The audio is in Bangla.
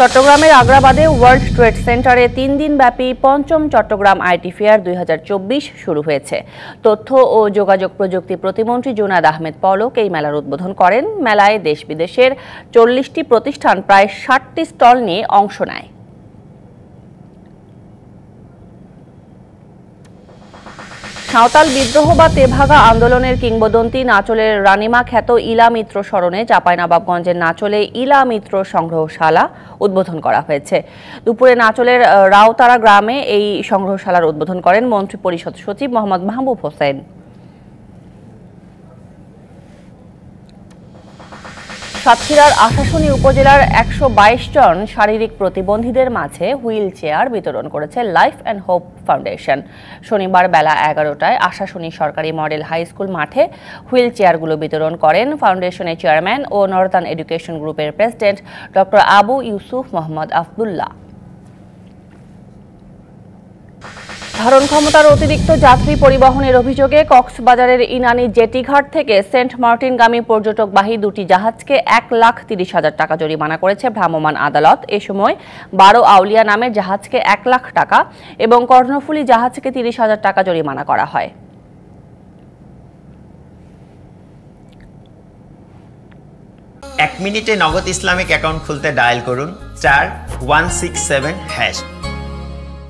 চট্টগ্রামের আগ্রাবাদে ওয়ার্ল্ড ট্রেড সেন্টারে তিন দিনব্যাপী পঞ্চম চট্টগ্রাম আইটি ফেয়ার দুই শুরু হয়েছে তথ্য ও যোগাযোগ প্রযুক্তি প্রতিমন্ত্রী জুনাদ আহমেদ পলক এই মেলার উদ্বোধন করেন মেলায় দেশ বিদেশের চল্লিশটি প্রতিষ্ঠান প্রায় ষাটটি স্টল নিয়ে অংশ নেয় সাঁওতাল বিদ্রোহ বা তেভাগা আন্দোলনের কিংবদন্তি নাচলের রানিমা খ্যাত ইলা মিত্র স্মরণে চাঁপাইনবাবগঞ্জের নাচলে ইলা মিত্র সংগ্রহশালা উদ্বোধন করা হয়েছে দুপুরে নাচলের রাওতারা গ্রামে এই সংগ্রহশালার উদ্বোধন করেন মন্ত্রী পরিষদ সচিব মোহাম্মদ মাহবুব হোসেন সাতক্ষীরার আশাশুনি উপজেলার একশো জন শারীরিক প্রতিবন্ধীদের মাঝে হুইল চেয়ার বিতরণ করেছে লাইফ অ্যান্ড হোপ ফাউন্ডেশন শনিবার বেলা এগারোটায় আশাশুনি সরকারি মডেল হাই স্কুল মাঠে হুইল চেয়ারগুলো বিতরণ করেন ফাউন্ডেশনের চেয়ারম্যান ও নর্দার্ন এডুকেশন গ্রুপের প্রেসিডেন্ট ডক্টর আবু ইউসুফ মোহাম্মদ আবদুল্লাহ ধারণ ক্ষমতার অতিরিক্ত যাত্রী পরিবহনের অভিযোগে কক্সবাজারের ইনানি জেটিঘাট থেকে সেন্ট মার্টিনগামী পর্যটকবাহী দুটি জাহাজকে এক লাখ তিরিশ হাজার টাকা জরিমানা করেছে ভ্রাম্যমাণ আদালত এ সময় বারো আউলিয়া নামের জাহাজকে এক লাখ টাকা এবং কর্ণফুলি জাহাজকে তিরিশ হাজার টাকা জরিমানা করা হয় এক মিনিটে নগদ ইসলামিক অ্যাকাউন্ট খুলতে ডায়াল করুন চার ওয়ান সিক্স সেভেন হ্যাশ